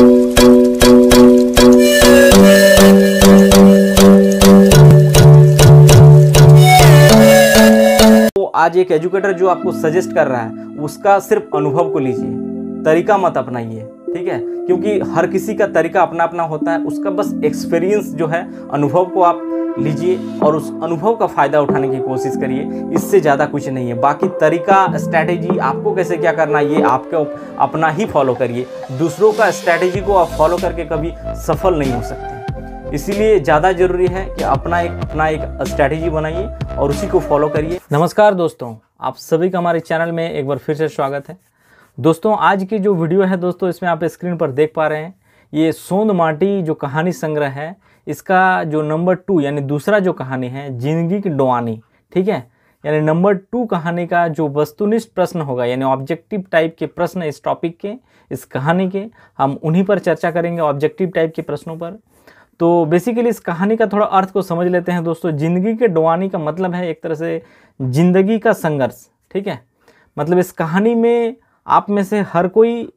तो आज एक एजुकेटर जो आपको सजेस्ट कर रहा है उसका सिर्फ अनुभव को लीजिए तरीका मत अपनाइए ठीक है क्योंकि हर किसी का तरीका अपना अपना होता है उसका बस एक्सपीरियंस जो है अनुभव को आप लीजिए और उस अनुभव का फ़ायदा उठाने की कोशिश करिए इससे ज़्यादा कुछ नहीं है बाकी तरीका स्ट्रैटेजी आपको कैसे क्या करना ये आपके अपना ही फॉलो करिए दूसरों का स्ट्रैटेजी को आप फॉलो करके कभी सफल नहीं हो सकते इसीलिए ज़्यादा जरूरी है कि अपना एक अपना एक स्ट्रैटेजी बनाइए और उसी को फॉलो करिए नमस्कार दोस्तों आप सभी का हमारे चैनल में एक बार फिर से स्वागत है दोस्तों आज की जो वीडियो है दोस्तों इसमें आप स्क्रीन पर देख पा रहे हैं ये सोंद माटी जो कहानी संग्रह है इसका जो नंबर टू यानी दूसरा जो कहानी है जिंदगी की डोआनी ठीक है यानी नंबर टू कहानी का जो वस्तुनिष्ठ प्रश्न होगा यानी ऑब्जेक्टिव टाइप के प्रश्न इस टॉपिक के इस कहानी के हम उन्हीं पर चर्चा करेंगे ऑब्जेक्टिव टाइप के प्रश्नों पर तो बेसिकली इस कहानी का थोड़ा अर्थ को समझ लेते हैं दोस्तों जिंदगी के डोवानी का मतलब है एक तरह से जिंदगी का संघर्ष ठीक है मतलब इस कहानी में आप में से हर कोई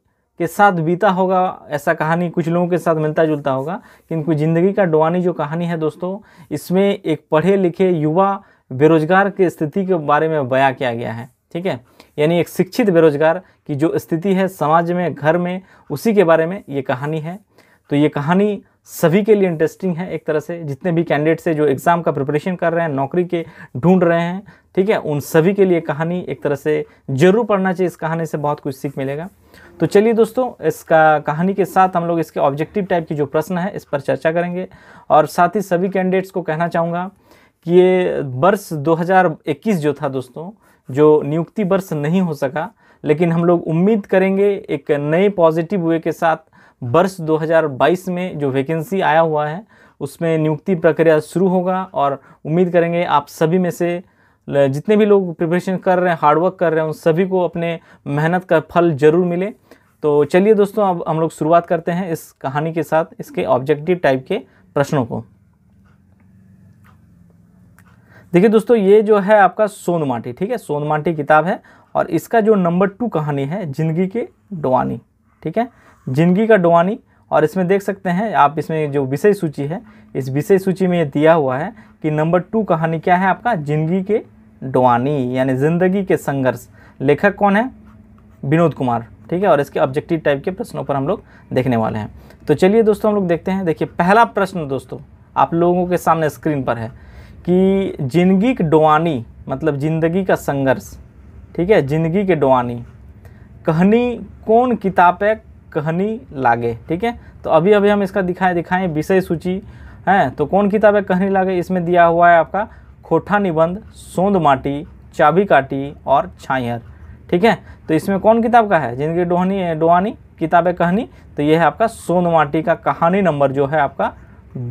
के साथ बीता होगा ऐसा कहानी कुछ लोगों के साथ मिलता जुलता होगा किंतु ज़िंदगी का डोवानी जो कहानी है दोस्तों इसमें एक पढ़े लिखे युवा बेरोजगार की स्थिति के बारे में बयां किया गया है ठीक है यानी एक शिक्षित बेरोजगार की जो स्थिति है समाज में घर में उसी के बारे में ये कहानी है तो ये कहानी सभी के लिए इंटरेस्टिंग है एक तरह से जितने भी कैंडिडेट्स हैं जो एग्ज़ाम का प्रिपरेशन कर रहे हैं नौकरी के ढूंढ रहे हैं ठीक है उन सभी के लिए कहानी एक तरह से जरूर पढ़ना चाहिए इस कहानी से बहुत कुछ सीख मिलेगा तो चलिए दोस्तों इसका कहानी के साथ हम लोग इसके ऑब्जेक्टिव टाइप की जो प्रश्न है इस पर चर्चा करेंगे और साथ ही सभी कैंडिडेट्स को कहना चाहूँगा कि ये वर्ष दो जो था दोस्तों जो नियुक्ति वर्ष नहीं हो सका लेकिन हम लोग उम्मीद करेंगे एक नए पॉजिटिव वे के साथ वर्ष 2022 में जो वैकेंसी आया हुआ है उसमें नियुक्ति प्रक्रिया शुरू होगा और उम्मीद करेंगे आप सभी में से जितने भी लोग प्रिपरेशन कर रहे हैं हार्डवर्क कर रहे हैं उन सभी को अपने मेहनत का फल ज़रूर मिले तो चलिए दोस्तों अब हम लोग शुरुआत करते हैं इस कहानी के साथ इसके ऑब्जेक्टिव टाइप के प्रश्नों को देखिए दोस्तों ये जो है आपका सोनमाटी ठीक है सोनमाटी किताब है और इसका जो नंबर टू कहानी है जिंदगी के डवानी ठीक है जिंदगी का डोवानी और इसमें देख सकते हैं आप इसमें जो विषय सूची है इस विषय सूची में ये दिया हुआ है कि नंबर टू कहानी क्या है आपका जिंदगी के डुवानी यानी जिंदगी के संघर्ष लेखक कौन है विनोद कुमार ठीक है और इसके ऑब्जेक्टिव टाइप के प्रश्नों पर हम लोग देखने वाले हैं तो चलिए दोस्तों हम लोग देखते हैं देखिए पहला प्रश्न दोस्तों आप लोगों के सामने स्क्रीन पर है कि जिंदगी की डुवानी मतलब जिंदगी का संघर्ष ठीक है जिंदगी के डुवानी कहानी कौन किताब है कहनी लागे ठीक है तो अभी अभी हम इसका दिखाएं दिखाएं विषय सूची है तो कौन किताब है कहनी लागे इसमें दिया हुआ है आपका खोठा निबंध सोंद माटी चाबी काटी और छाइर ठीक है तो इसमें कौन किताब का है जिनकी डोहनी है डोहानी है कहनी तो ये है आपका सोंद माटी का कहानी नंबर जो है आपका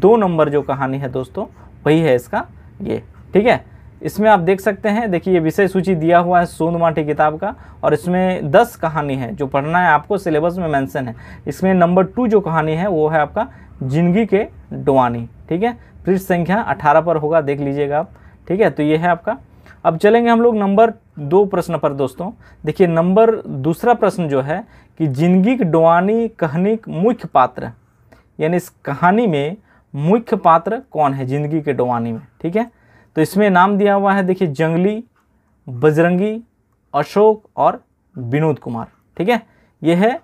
दो नंबर जो कहानी है दोस्तों वही है इसका ये ठीक है इसमें आप देख सकते हैं देखिए ये विषय सूची दिया हुआ है सोन माठी किताब का और इसमें दस कहानी है जो पढ़ना है आपको सिलेबस में मेंशन है इसमें नंबर टू जो कहानी है वो है आपका जिंदगी के डोवानी ठीक है पृष्ठ संख्या अठारह पर होगा देख लीजिएगा आप ठीक है तो ये है आपका अब चलेंगे हम लोग नंबर दो प्रश्न पर दोस्तों देखिए नंबर दूसरा प्रश्न जो है कि जिंदगी की डोवानी कहनी मुख्य पात्र यानी इस कहानी में मुख्य पात्र कौन है जिंदगी के डोवानी में ठीक है तो इसमें नाम दिया हुआ है देखिए जंगली बजरंगी अशोक और विनोद कुमार ठीक है ये है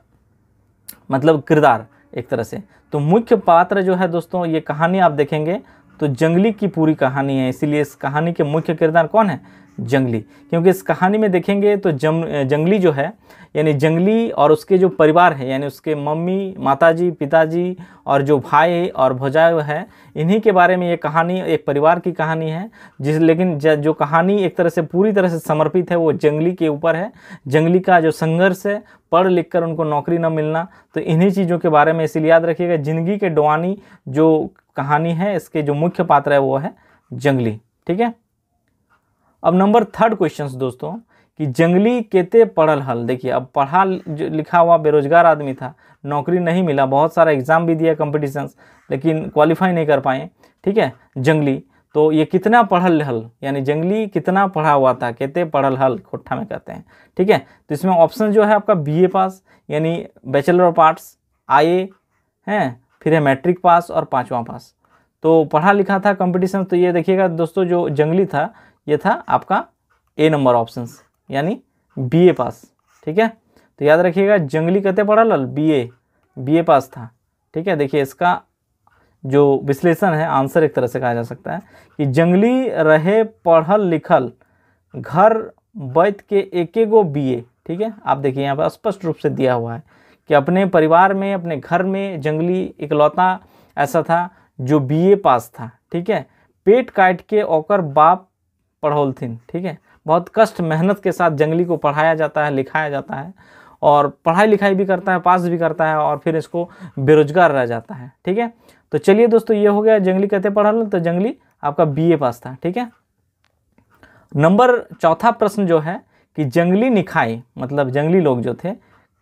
मतलब किरदार एक तरह से तो मुख्य पात्र जो है दोस्तों ये कहानी आप देखेंगे तो जंगली की पूरी कहानी है इसीलिए इस कहानी के मुख्य किरदार कौन है जंगली क्योंकि इस कहानी में देखेंगे तो जम जंगली जो है यानी जंगली और उसके जो परिवार है यानी उसके मम्मी माताजी पिताजी और जो भाई और भौजाए है इन्हीं के बारे में ये कहानी एक परिवार की कहानी है जिस लेकिन जो कहानी एक तरह से पूरी तरह से समर्पित है वो जंगली के ऊपर है जंगली का जो संघर्ष है पढ़ लिख कर उनको नौकरी न मिलना तो इन्हीं चीज़ों के बारे में इसीलिए याद रखिएगा जिंदगी के डवानी जो कहानी है इसके जो मुख्य पात्र है वो है जंगली ठीक है अब नंबर थर्ड क्वेश्चन दोस्तों कि जंगली केते पढ़ल हल देखिए अब पढ़ा लिखा हुआ बेरोजगार आदमी था नौकरी नहीं मिला बहुत सारा एग्ज़ाम भी दिया कॉम्पिटिशन्स लेकिन क्वालिफाई नहीं कर पाए ठीक है जंगली तो ये कितना पढ़ल हल यानी जंगली कितना पढ़ा हुआ था कहते पढ़ल हल खोटा में कहते हैं ठीक है तो इसमें ऑप्शन जो है आपका बीए पास यानी बैचलर ऑफ आर्ट्स आई हैं फिर है मैट्रिक पास और पाँचवा पास तो पढ़ा लिखा था कंपटीशन तो ये देखिएगा दोस्तों जो जंगली था ये था आपका ए नंबर ऑप्शंस यानी बी ए पास ठीक है तो याद रखिएगा जंगली कते पढ़ा लल बी ए बी ए पास था ठीक है देखिए इसका जो विश्लेषण है आंसर एक तरह से कहा जा सकता है कि जंगली रहे पढ़ल लिखल घर बैत के एक गो बी ए ठीक है आप देखिए यहाँ पर स्पष्ट रूप से दिया हुआ है कि अपने परिवार में अपने घर में जंगली इकलौता ऐसा था जो बीए पास था ठीक है पेट काट के ओकर बाप पढ़ोल ठीक है बहुत कष्ट मेहनत के साथ जंगली को पढ़ाया जाता है लिखाया जाता है और पढ़ाई लिखाई भी करता है पास भी करता है और फिर इसको बेरोजगार रह जाता है ठीक है तो चलिए दोस्तों ये हो गया जंगली कहते लो तो जंगली आपका बीए पास था ठीक है नंबर चौथा प्रश्न जो है कि जंगली निखाई मतलब जंगली लोग जो थे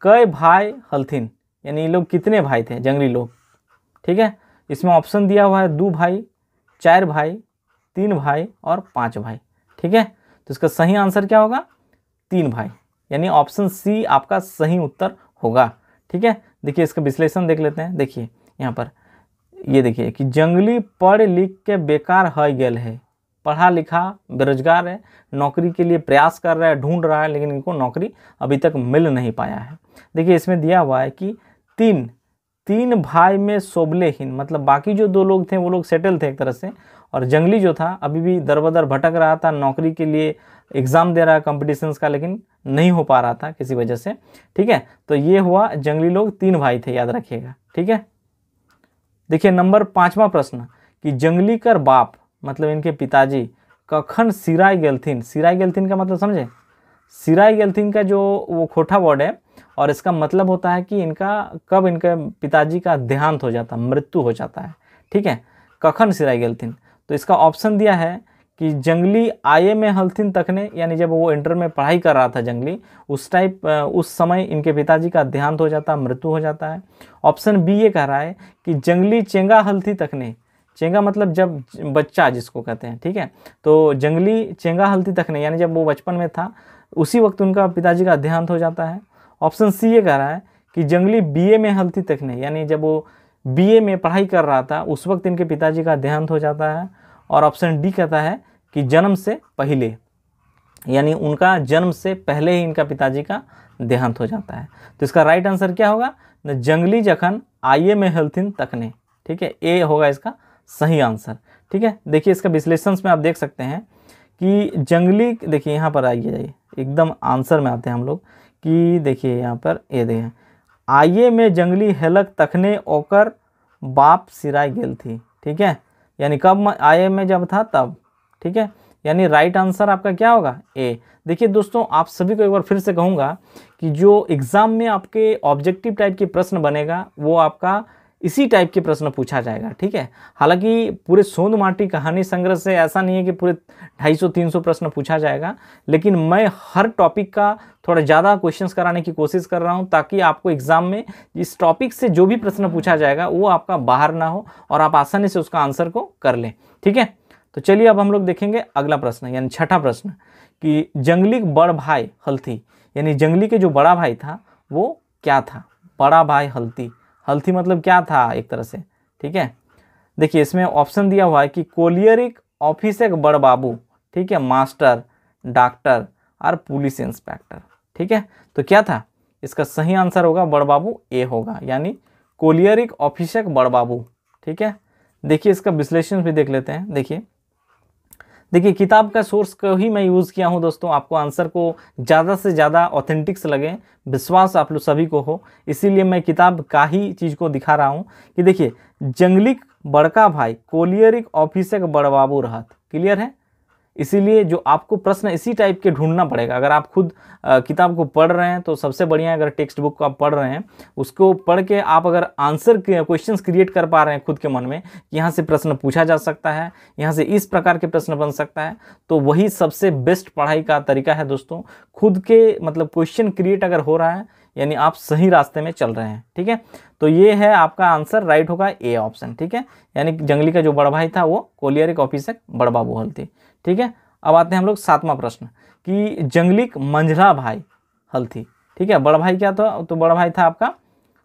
कई भाई हल्थिन यानी लोग कितने भाई थे जंगली लोग ठीक है इसमें ऑप्शन दिया हुआ है दो भाई चार भाई तीन भाई और पाँच भाई ठीक है तो इसका सही आंसर क्या होगा तीन भाई यानी ऑप्शन सी आपका सही उत्तर होगा ठीक है देखिए इसका विश्लेषण देख लेते हैं देखिए यहाँ पर ये देखिए कि जंगली पढ़ लिख के बेकार है गल है पढ़ा लिखा बेरोजगार है नौकरी के लिए प्रयास कर रहा है ढूंढ रहा है लेकिन इनको नौकरी अभी तक मिल नहीं पाया है देखिए इसमें दिया हुआ है कि तीन तीन भाई में सोबलेहीन मतलब बाकी जो दो लोग थे वो लोग सेटल थे एक तरह से और जंगली जो था अभी भी दर बदर भटक रहा था नौकरी के लिए एग्ज़ाम दे रहा कॉम्पिटिशन्स का लेकिन नहीं हो पा रहा था किसी वजह से ठीक है तो ये हुआ जंगली लोग तीन भाई थे याद रखिएगा ठीक है देखिए नंबर पाँचवा प्रश्न कि जंगली कर बाप मतलब इनके पिताजी कखन सिराई गलथिन सिराई गलथिन का मतलब समझे सिराई गलथिन का जो वो खोटा वर्ड है और इसका मतलब होता है कि इनका कब इनके पिताजी का देहांत हो जाता मृत्यु हो जाता है ठीक है कखन सिराई गलथिन तो इसका ऑप्शन दिया है कि जंगली आई में हल्थिन तकने यानी जब वो इंटर में पढ़ाई कर रहा था जंगली उस टाइप उस समय इनके पिताजी का देहांत हो जाता मृत्यु हो जाता है ऑप्शन बी ये कह रहा है कि जंगली चेंगा हल्थी तखने चेंगा मतलब जब बच्चा जिसको कहते हैं ठीक है तो जंगली चेंगा हल्थी तखने यानी जब वो बचपन में था उसी वक्त उनका पिताजी का देहांत हो जाता है ऑप्शन सी ये कह रहा है कि जंगली बी में हल्थी तखने यानी जब वो बीए में पढ़ाई कर रहा था उस वक्त इनके पिताजी का देहांत हो जाता है और ऑप्शन डी कहता है कि जन्म से पहले यानी उनका जन्म से पहले ही इनका पिताजी का देहांत हो जाता है तो इसका राइट आंसर क्या होगा न जंगली जखन आइए में हेल्थिन तकने ठीक है ए होगा इसका सही आंसर ठीक है देखिए इसका विश्लेषण में आप देख सकते हैं कि जंगली देखिए यहाँ पर आइए जाइए एकदम आंसर में आते हैं हम लोग कि देखिए यहाँ पर ये देखें आइए में जंगली हेलक तखने ओकर बाप सिराय गेल थी ठीक है यानी कब आइए में जब था तब ठीक है यानी राइट आंसर आपका क्या होगा ए देखिए दोस्तों आप सभी को एक बार फिर से कहूँगा कि जो एग्ज़ाम में आपके ऑब्जेक्टिव टाइप के प्रश्न बनेगा वो आपका इसी टाइप के प्रश्न पूछा जाएगा ठीक है हालांकि पूरे सोनमाटी कहानी संग्रह से ऐसा नहीं है कि पूरे 250-300 प्रश्न पूछा जाएगा लेकिन मैं हर टॉपिक का थोड़ा ज़्यादा क्वेश्चंस कराने की कोशिश कर रहा हूँ ताकि आपको एग्ज़ाम में इस टॉपिक से जो भी प्रश्न पूछा जाएगा वो आपका बाहर ना हो और आप आसानी से उसका आंसर को कर लें ठीक है तो चलिए अब हम लोग देखेंगे अगला प्रश्न यानी छठा प्रश्न कि जंगली बड़ भाई हल्थी यानी जंगली के जो बड़ा भाई था वो क्या था बड़ा भाई हल्थी हल्थी मतलब क्या था एक तरह से ठीक है देखिए इसमें ऑप्शन दिया हुआ है कि कोलियरिक बड़ बड़बाबू ठीक है मास्टर डॉक्टर और पुलिस इंस्पेक्टर ठीक है तो क्या था इसका सही आंसर होगा बड़बाबू ए होगा यानी कोलियरिक ऑफिसक बड़बाबू ठीक है देखिए इसका विश्लेषण भी देख लेते हैं देखिए देखिए किताब का सोर्स को ही मैं यूज़ किया हूँ दोस्तों आपको आंसर को ज़्यादा से ज़्यादा ऑथेंटिक्स लगे विश्वास आप लोग सभी को हो इसीलिए मैं किताब का ही चीज़ को दिखा रहा हूँ कि देखिए जंगलिक बड़का भाई कोलियरिक ऑफिसक बड़बाबू रहत क्लियर है इसीलिए जो आपको प्रश्न इसी टाइप के ढूंढना पड़ेगा अगर आप खुद किताब को पढ़ रहे हैं तो सबसे बढ़िया अगर टेक्स्ट बुक को आप पढ़ रहे हैं उसको पढ़ के आप अगर आंसर क्वेश्चंस क्रिएट कर पा रहे हैं खुद के मन में कि यहाँ से प्रश्न पूछा जा सकता है यहाँ से इस प्रकार के प्रश्न बन सकता है तो वही सबसे बेस्ट पढ़ाई का तरीका है दोस्तों खुद के मतलब क्वेश्चन क्रिएट अगर हो रहा है यानी आप सही रास्ते में चल रहे हैं ठीक है तो ये है आपका आंसर राइट होगा ए ऑप्शन ठीक है यानी जंगली का जो भाई था वो कोलियरिक ऑफिसर बड़बाबू हल थी ठीक है अब आते हैं हम लोग सातवां प्रश्न कि जंगलिक मंझला भाई हल्थी ठीक है बड़ा भाई क्या था तो बड़ा भाई था आपका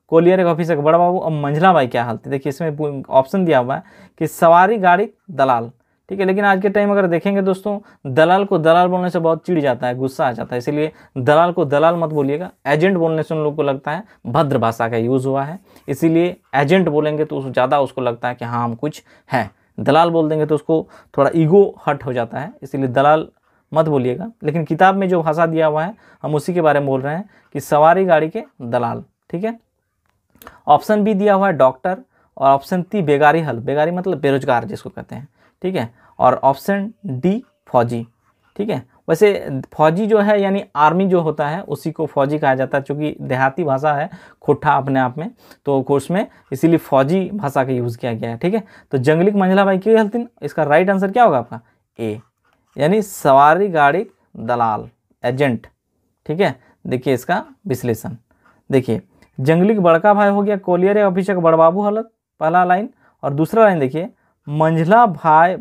कोलियर एक ऑफिसर का बड़ा बाबू और मंझला भाई क्या हल्थी देखिए इसमें ऑप्शन दिया हुआ है कि सवारी गाड़ी दलाल ठीक है लेकिन आज के टाइम अगर देखेंगे दोस्तों दलाल को दलाल बोलने से बहुत चिड़ जाता है गुस्सा आ जाता है इसीलिए दलाल को दलाल मत बोलिएगा एजेंट बोलने से उन लोग को लगता है भद्र भाषा का यूज़ हुआ है इसीलिए एजेंट बोलेंगे तो उस ज़्यादा उसको लगता है कि हाँ हम कुछ हैं दलाल बोल देंगे तो उसको थोड़ा ईगो हट हो जाता है इसीलिए दलाल मत बोलिएगा लेकिन किताब में जो भाषा दिया हुआ है हम उसी के बारे में बोल रहे हैं कि सवारी गाड़ी के दलाल ठीक है ऑप्शन बी दिया हुआ है डॉक्टर और ऑप्शन ती बेगारी हल बेगारी मतलब बेरोजगार जिसको कहते हैं ठीक है और ऑप्शन डी फौजी ठीक है वैसे फौजी जो है यानी आर्मी जो होता है उसी को फौजी कहा जाता है चूँकि देहाती भाषा है खुट्ठा अपने आप में तो कोर्स में इसीलिए फौजी भाषा का यूज़ किया गया है ठीक है तो जंगलिक मंझला भाई क्यों हल्तिन इसका राइट आंसर क्या होगा आपका ए यानी सवारी गाड़ी दलाल एजेंट ठीक है देखिए इसका विश्लेषण देखिए जंगलिक बड़का भाई हो गया कोलियर या अभिषेक बड़बाबू हलत पहला लाइन और दूसरा लाइन देखिए मंझला भाई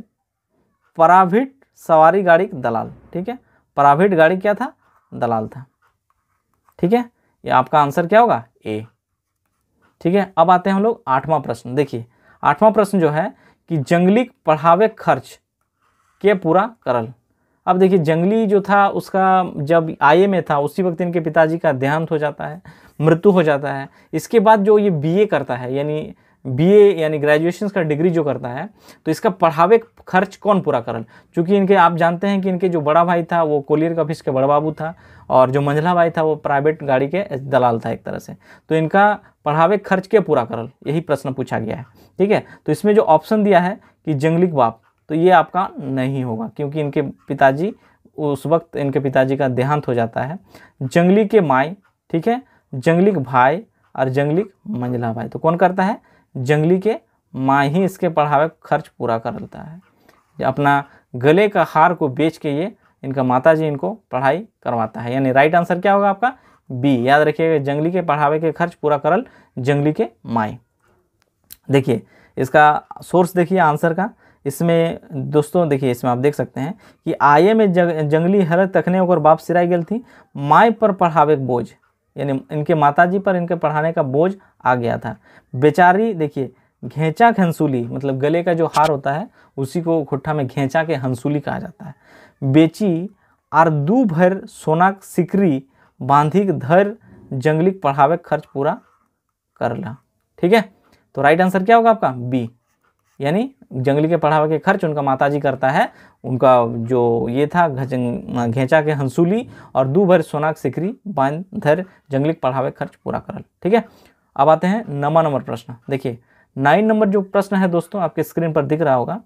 पराभिट सवारी गाड़ी दलाल ठीक है प्राइवेट गाड़ी क्या था दलाल था ठीक है ये आपका आंसर क्या होगा ए ठीक है अब आते हैं हम लोग आठवां प्रश्न देखिए आठवां प्रश्न जो है कि जंगली पढ़ावे खर्च के पूरा करल अब देखिए जंगली जो था उसका जब आई में था उसी वक्त इनके पिताजी का देहांत हो जाता है मृत्यु हो जाता है इसके बाद जो ये बीए करता है यानी बीए यानी ग्रेजुएशन का डिग्री जो करता है तो इसका पढ़ावे खर्च कौन पूरा करें चूँकि इनके आप जानते हैं कि इनके जो बड़ा भाई था वो कोलियर का फिश के बड़ा बाबू था और जो मंझला भाई था वो प्राइवेट गाड़ी के दलाल था एक तरह से तो इनका पढ़ावे खर्च के पूरा करल यही प्रश्न पूछा गया है ठीक है तो इसमें जो ऑप्शन दिया है कि जंगलिक बाप तो ये आपका नहीं होगा क्योंकि इनके पिताजी उस वक्त इनके पिताजी का देहांत हो जाता है जंगली के माए ठीक है जंगलिक भाई और जंगलिक मंझला भाई तो कौन करता है जंगली के माँ ही इसके पढ़ावे खर्च पूरा कर लेता है अपना गले का हार को बेच के ये इनका माता जी इनको पढ़ाई करवाता है यानी राइट आंसर क्या होगा आपका बी याद रखिएगा जंगली के पढ़ावे के खर्च पूरा करल जंगली के माए देखिए इसका सोर्स देखिए आंसर का इसमें दोस्तों देखिए इसमें आप देख सकते हैं कि आये में जंगली हर तखने और बाप सिराई गल थी माए पर पढ़ावे बोझ यानी इनके माताजी पर इनके पढ़ाने का बोझ आ गया था बेचारी देखिए घेंचा हंसूली मतलब गले का जो हार होता है उसी को खुट्ठा में घेंचा के हंसूली कहा जाता है बेची दू भर सोना सिकरी बांधिक धर जंगली पढ़ावे खर्च पूरा कर ला ठीक है तो राइट आंसर क्या होगा आपका बी यानी जंगली के पढ़ावे के खर्च उनका माताजी करता है उनका जो ये था घेचा के हंसूली और दू भर सोनाक सिकरी बांध धर जंगली के पढ़ावे खर्च पूरा करल ठीक है अब आते हैं नवा नंबर प्रश्न देखिए नाइन नंबर जो प्रश्न है दोस्तों आपके स्क्रीन पर दिख रहा होगा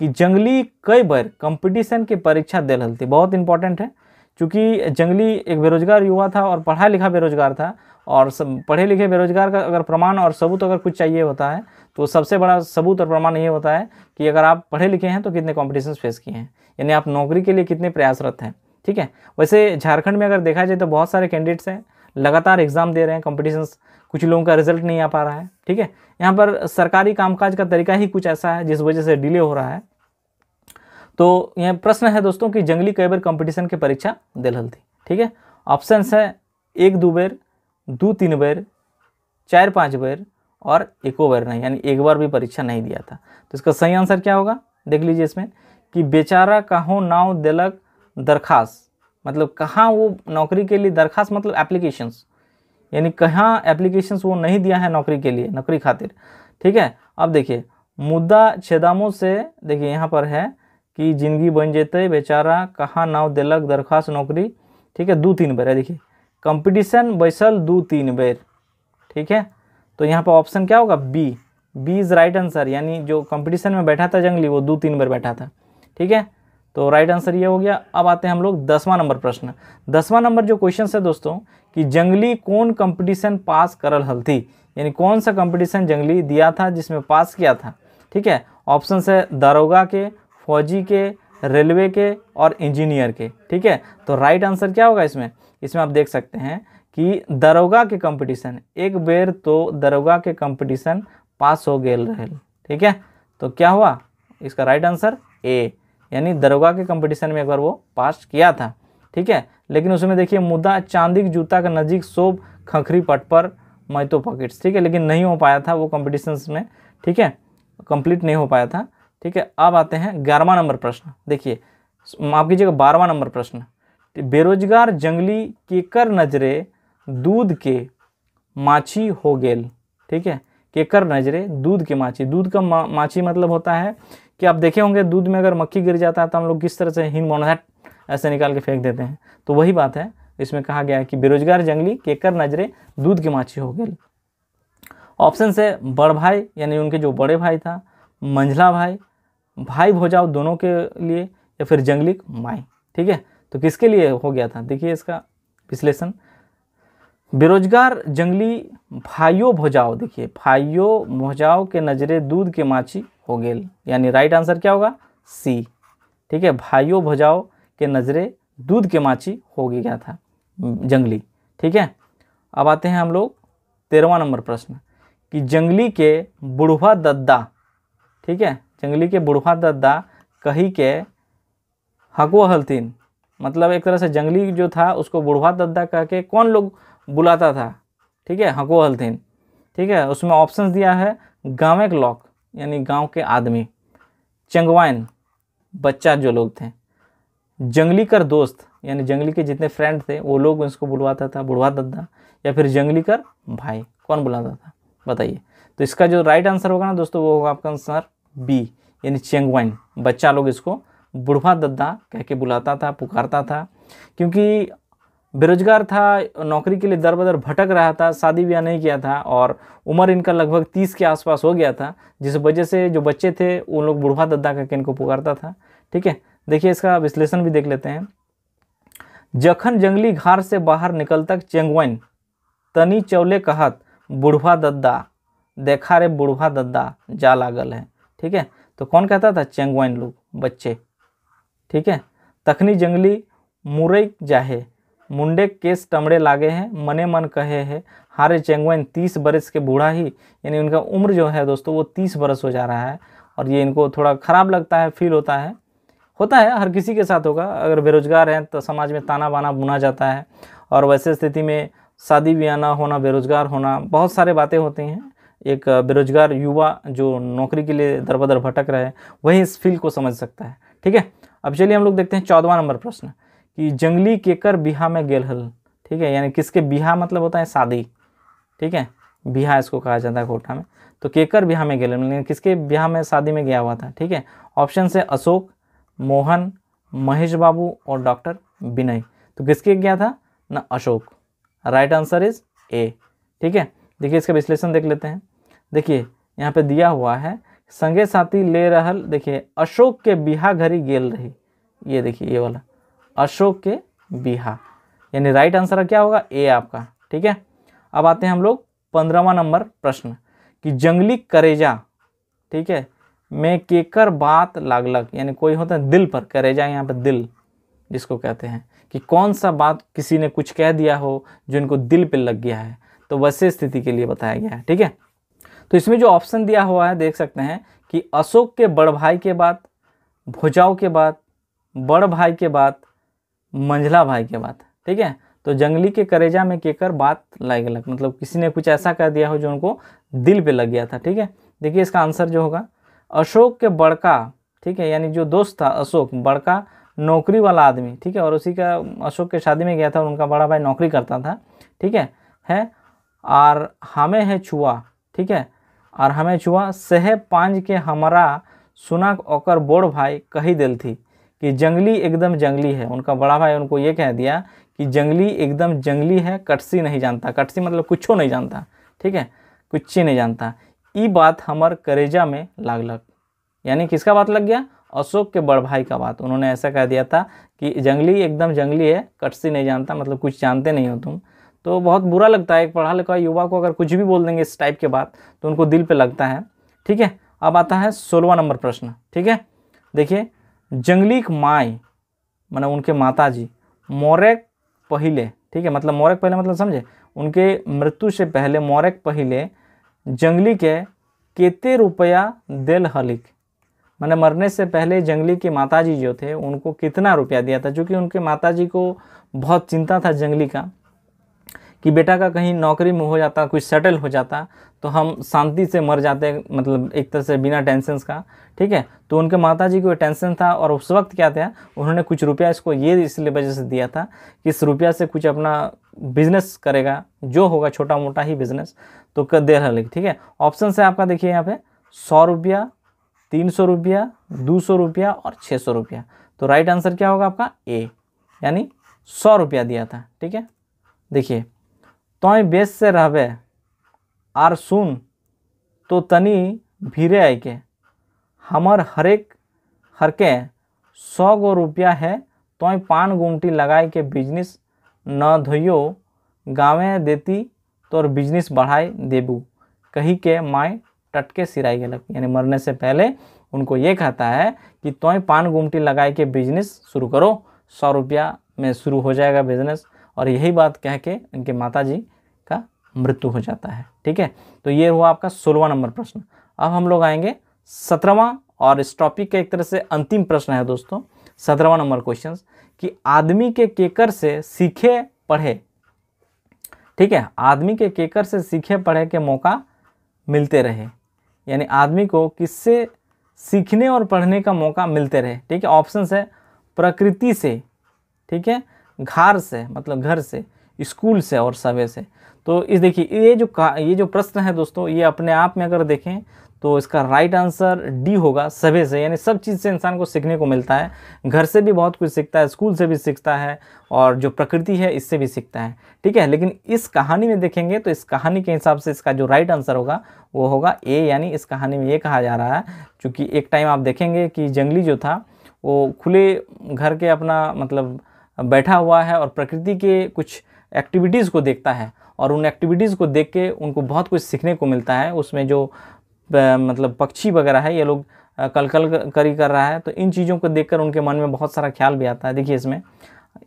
कि जंगली कई बार कंपटीशन के परीक्षा दे थी बहुत इंपॉर्टेंट है क्योंकि जंगली एक बेरोजगार युवा था और पढ़ा लिखा बेरोजगार था और सब पढ़े लिखे बेरोजगार का अगर प्रमाण और सबूत अगर कुछ चाहिए होता है तो सबसे बड़ा सबूत और प्रमाण ये होता है कि अगर आप पढ़े लिखे हैं तो कितने कॉम्पिटिशन फेस किए हैं यानी आप नौकरी के लिए कितने प्रयासरत हैं ठीक है वैसे झारखंड में अगर देखा जाए तो बहुत सारे कैंडिडेट्स हैं लगातार एग्ज़ाम दे रहे हैं कॉम्पिटिशन्स कुछ लोगों का रिजल्ट नहीं आ पा रहा है ठीक है यहाँ पर सरकारी कामकाज का तरीका ही कुछ ऐसा है जिस वजह से डिले हो रहा है तो यह प्रश्न है दोस्तों कि जंगली कैबर कंपटीशन की परीक्षा दिलहल थी ठीक है ऑप्शन है एक दो बेर दो तीन बार चार पाँच बार और एको बार नहीं यानी एक बार भी परीक्षा नहीं दिया था तो इसका सही आंसर क्या होगा देख लीजिए इसमें कि बेचारा कहो नाव दिलक दरखास्त मतलब कहाँ वो नौकरी के लिए दरखास्त मतलब एप्लीकेशंस यानी कहाँ एप्लीकेशंस वो नहीं दिया है नौकरी के लिए नौकरी खातिर ठीक है अब देखिए मुद्दा छेदामों से देखिए यहाँ पर है कि जिंदगी बन जेते बेचारा कहाँ नाव दिलक दरखास्त नौकरी ठीक है दो तीन बार है देखिए कंपटीशन बैसल दो तीन बेर ठीक है तो यहाँ पर ऑप्शन क्या होगा B B is right answer यानी जो कंपटीशन में बैठा था जंगली वो दो तीन बार बैठा था ठीक है तो राइट आंसर ये हो गया अब आते हैं हम लोग दसवां नंबर प्रश्न दसवां नंबर जो क्वेश्चन है दोस्तों कि जंगली कौन कंपटीशन पास करल थी यानी कौन सा कंपटीशन जंगली दिया था जिसमें पास किया था ठीक है ऑप्शन है दारोगा के फौजी के रेलवे के और इंजीनियर के ठीक है तो राइट आंसर क्या होगा इसमें इसमें आप देख सकते हैं कि दरोगा के कंपटीशन एक बेर तो दरोगा के कंपटीशन पास हो गए रहे ठीक है तो क्या हुआ इसका राइट आंसर ए यानी दरोगा के कंपटीशन में एक बार वो पास किया था ठीक है लेकिन उसमें देखिए मुद्दा चांदी के जूता का नज़ीक सोब खखरी पट पर मैतो पॉकेट्स ठीक है लेकिन नहीं हो पाया था वो कंपटीशंस में ठीक है कंप्लीट नहीं हो पाया था ठीक है अब आते हैं ग्यारहवा नंबर प्रश्न देखिए माफ कीजिएगा बारहवा नंबर प्रश्न बेरोजगार जंगली केकर नजरे दूध के माछी हो गेल ठीक है केकर नजरे दूध के माछी दूध का मा, माछी मतलब होता है कि आप देखे होंगे दूध में अगर मक्खी गिर जाता है तो हम लोग किस तरह से हिंद मोनहट ऐसे निकाल के फेंक देते हैं तो वही बात है इसमें कहा गया है कि बेरोजगार जंगली केकर नजरे दूध के माछी हो गए ऑप्शन से बड़ भाई यानी उनके जो बड़े भाई था मंझला भाई भाई भोजाओ दोनों के लिए या फिर जंगली माई ठीक है तो किसके लिए हो गया था देखिए इसका विश्लेषण बेरोजगार जंगली भाइयो भोजाओ देखिए भाइयो भोजाओ के नजरे दूध के माछी हो गए यानी राइट आंसर क्या होगा सी ठीक है भाइयो भोजाओ के नजरे दूध के माछी हो गया था जंगली ठीक है अब आते हैं हम लोग तेरहवा नंबर प्रश्न कि जंगली के बुढ़वा दद्दा ठीक है जंगली के बुढ़वा दद्दा कही के हकुआ हलतीन मतलब एक तरह से जंगली जो था उसको बुढ़वा दद्दा कह के कौन लोग बुलाता था ठीक है हको हल्थिन ठीक है उसमें ऑप्शन दिया है गाँव के लॉक यानी गांव के आदमी चंगवाइन बच्चा जो लोग थे जंगली कर दोस्त यानी जंगली के जितने फ्रेंड थे वो लोग उसको बुलवाता था बुढ़वा दद्दा या फिर जंगली कर भाई कौन बुलाता था बताइए तो इसका जो राइट आंसर होगा ना दोस्तों वो होगा आपका आंसर बी यानी चेंगवाइन बच्चा लोग इसको बुढ़वा दद्दा कह के बुलाता था पुकारता था क्योंकि बेरोजगार था नौकरी के लिए दर बदर भटक रहा था शादी ब्याह नहीं किया था और उम्र इनका लगभग तीस के आसपास हो गया था जिस वजह से जो बच्चे थे उन लोग बुढ़वा दद्दा कह के इनको पुकारता था ठीक है देखिए इसका विश्लेषण भी देख लेते हैं जखन जंगली घार से बाहर निकल तक चेंगवन तनी चौले कहत बुढ़वा दद्दा देखा रे बुढ़वा दद्दा जा लागल है ठीक है तो कौन कहता था चेंगवाइन लोग बच्चे ठीक है तखनी जंगली मुरई जाहे मुंडे केस टमड़े लागे हैं मने मन कहे हैं हारे चेंगवेन तीस बरस के बूढ़ा ही यानी उनका उम्र जो है दोस्तों वो तीस बरस हो जा रहा है और ये इनको थोड़ा ख़राब लगता है फील होता है होता है हर किसी के साथ होगा अगर बेरोज़गार हैं तो समाज में ताना बाना बुना जाता है और वैसे स्थिति में शादी ब्याह होना बेरोज़गार होना बहुत सारे बातें होती हैं एक बेरोज़गार युवा जो नौकरी के लिए दरबदर भटक रहे हैं वही इस फील्ड को समझ सकता है ठीक है अब चलिए हम लोग देखते हैं चौदवा नंबर प्रश्न कि जंगली केकर बिहा में गेल हल ठीक है यानी किसके बिहा मतलब होता है शादी ठीक है बिहा इसको कहा जाता है घोटा में तो केकर बिहा में गेल हल किसके बिहा में शादी में गया हुआ था ठीक है ऑप्शन से अशोक मोहन महेश बाबू और डॉक्टर विनय तो किसके गया था ना Ashok right answer is A ठीक है देखिए इसका विश्लेषण देख लेते हैं देखिए यहाँ पे दिया हुआ है संगे साथी ले रहल देखिए अशोक के बिहा घरी गेल रही ये देखिए ये वाला अशोक के बिहा यानी राइट आंसर क्या होगा ए आपका ठीक है अब आते हैं हम लोग पंद्रहवा नंबर प्रश्न कि जंगली करेजा ठीक है में केकर बात लागलक यानी कोई होता है दिल पर करेजा यहाँ पर दिल जिसको कहते हैं कि कौन सा बात किसी ने कुछ कह दिया हो जो इनको दिल पे लग गया है तो वैसे स्थिति के लिए बताया गया है ठीक है तो इसमें जो ऑप्शन दिया हुआ है देख सकते हैं कि अशोक के बड़ भाई के बाद भुजाओ के बाद बड़ भाई के बाद मंझला भाई के बाद ठीक है तो जंगली के करेजा में केकर बात लाइक लग मतलब किसी ने कुछ ऐसा कर दिया हो जो उनको दिल पे लग गया था ठीक है देखिए इसका आंसर जो होगा अशोक के बड़का ठीक है यानी जो दोस्त था अशोक बड़का नौकरी वाला आदमी ठीक है और उसी का अशोक के शादी में गया था और उनका बड़ा भाई नौकरी करता था ठीक है है और हमें है छुआ ठीक है और हमें छुआ सहे पांज के हमारा सुना ओकर बोड़ भाई कही दिल थी कि जंगली एकदम जंगली है उनका बड़ा भाई उनको ये कह दिया कि जंगली एकदम जंगली है कटसी नहीं जानता कटसी मतलब कुछ नहीं जानता ठीक है कुछ नहीं जानता ये बात हमार करेजा में लाग लग यानी किसका बात लग गया अशोक के बड़ भाई का बात उन्होंने ऐसा कह दिया था कि जंगली एकदम जंगली है कटसी नहीं जानता मतलब कुछ जानते नहीं हो तुम तो बहुत बुरा लगता है एक पढ़ा लिखा युवा को अगर कुछ भी बोल देंगे इस टाइप के बात तो उनको दिल पे लगता है ठीक है अब आता है सोलवा नंबर प्रश्न ठीक है देखिए जंगली माई मैंने मतलब उनके माता जी मोरक पहले ठीक है मतलब मोरक पहले मतलब समझे उनके मृत्यु से पहले मोरक पहले जंगली के केते रुपया दिल हलिक मैंने मतलब मरने से पहले जंगली के माताजी जो थे उनको कितना रुपया दिया था क्योंकि उनके माताजी को बहुत चिंता था जंगली का कि बेटा का कहीं नौकरी में हो जाता कुछ सेटल हो जाता तो हम शांति से मर जाते मतलब एक तरह से बिना टेंशन का ठीक है तो उनके माता जी को टेंशन था और उस वक्त क्या था उन्होंने कुछ रुपया इसको ये इसलिए वजह से दिया था कि इस रुपया से कुछ अपना बिजनेस करेगा जो होगा छोटा मोटा ही बिजनेस तो कर दे रहा ठीक है ऑप्शन है आपका देखिए यहाँ पे सौ रुपया तीन सौ रुपया दो सौ रुपया और छः सौ रुपया तो राइट आंसर क्या होगा आपका ए यानी सौ रुपया दिया था ठीक है देखिए तय बेस से रहबे आर सुन तो तनी भीरे के हमार हरेक हरके सौ गो रुपया है तय पान गुमटी लगाए के बिजनेस न धोयो गाँवे देती तोर बिजनेस बढ़ाए देबू कही के माए टटके सिराई गलक यानी मरने से पहले उनको ये कहता है कि तोय पान गुमटी लगाए के बिजनेस शुरू करो सौ रुपया में शुरू हो जाएगा बिजनेस और यही बात कह के इनके माता जी का मृत्यु हो जाता है ठीक है तो ये हुआ आपका सोलवा नंबर प्रश्न अब हम लोग आएंगे सत्रहवा और इस टॉपिक का एक तरह से अंतिम प्रश्न है दोस्तों सत्रहवा नंबर क्वेश्चन कि आदमी के केकर से सीखे पढ़े ठीक है आदमी के केकर से सीखे पढ़े के मौका मिलते रहे यानी आदमी को किससे सीखने और पढ़ने का मौका मिलते रहे ठीक है ऑप्शन है प्रकृति से ठीक है घर से मतलब घर से स्कूल से और सवे से तो इस देखिए ये जो ये जो प्रश्न है दोस्तों ये अपने आप में अगर देखें तो इसका राइट आंसर डी होगा सभी से यानी सब चीज़ से इंसान को सीखने को मिलता है घर से भी बहुत कुछ सीखता है स्कूल से भी सीखता है और जो प्रकृति है इससे भी सीखता है ठीक है लेकिन इस कहानी में देखेंगे तो इस कहानी के हिसाब से इसका जो राइट आंसर होगा वो होगा ए यानी इस कहानी में ये कहा जा रहा है चूँकि एक टाइम आप देखेंगे कि जंगली जो था वो खुले घर के अपना मतलब बैठा हुआ है और प्रकृति के कुछ एक्टिविटीज़ को देखता है और उन एक्टिविटीज़ को देख के उनको बहुत कुछ सीखने को मिलता है उसमें जो मतलब पक्षी वगैरह है ये लोग कल कल करी कर रहा है तो इन चीज़ों को देखकर उनके मन में बहुत सारा ख्याल भी आता है देखिए इसमें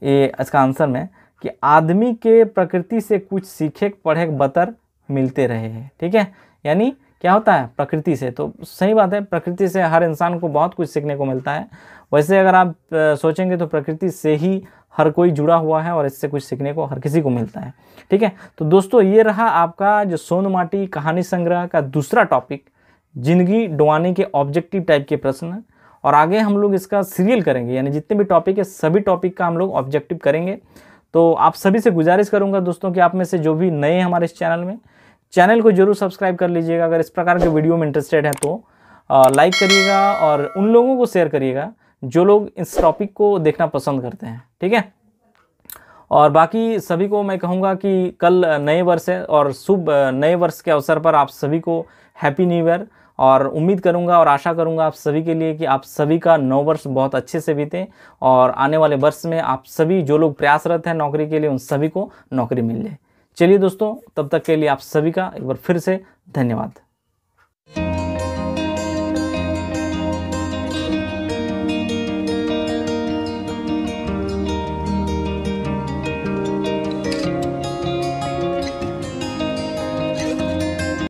ये इसका आंसर में कि आदमी के प्रकृति से कुछ सीखे पढ़े बतर मिलते रहे हैं ठीक है यानी क्या होता है प्रकृति से तो सही बात है प्रकृति से हर इंसान को बहुत कुछ सीखने को मिलता है वैसे अगर आप सोचेंगे तो प्रकृति से ही हर कोई जुड़ा हुआ है और इससे कुछ सीखने को हर किसी को मिलता है ठीक है तो दोस्तों ये रहा आपका जो सोन माटी कहानी संग्रह का दूसरा टॉपिक जिंदगी डुआने के ऑब्जेक्टिव टाइप के प्रश्न और आगे हम लोग इसका सीरियल करेंगे यानी जितने भी टॉपिक है सभी टॉपिक का हम लोग ऑब्जेक्टिव करेंगे तो आप सभी से गुजारिश करूंगा दोस्तों कि आप में से जो भी नए हैं हमारे इस चैनल में चैनल को जरूर सब्सक्राइब कर लीजिएगा अगर इस प्रकार के वीडियो में इंटरेस्टेड हैं तो लाइक करिएगा और उन लोगों को शेयर करिएगा जो लोग इस टॉपिक को देखना पसंद करते हैं ठीक है और बाकी सभी को मैं कहूँगा कि कल नए वर्ष है और शुभ नए वर्ष के अवसर पर आप सभी को हैप्पी न्यू ईयर और उम्मीद करूँगा और आशा करूँगा आप सभी के लिए कि आप सभी का नौ वर्ष बहुत अच्छे से बीते और आने वाले वर्ष में आप सभी जो लोग प्रयासरत हैं नौकरी के लिए उन सभी को नौकरी मिल जाए चलिए दोस्तों तब तक के लिए आप सभी का एक बार फिर से धन्यवाद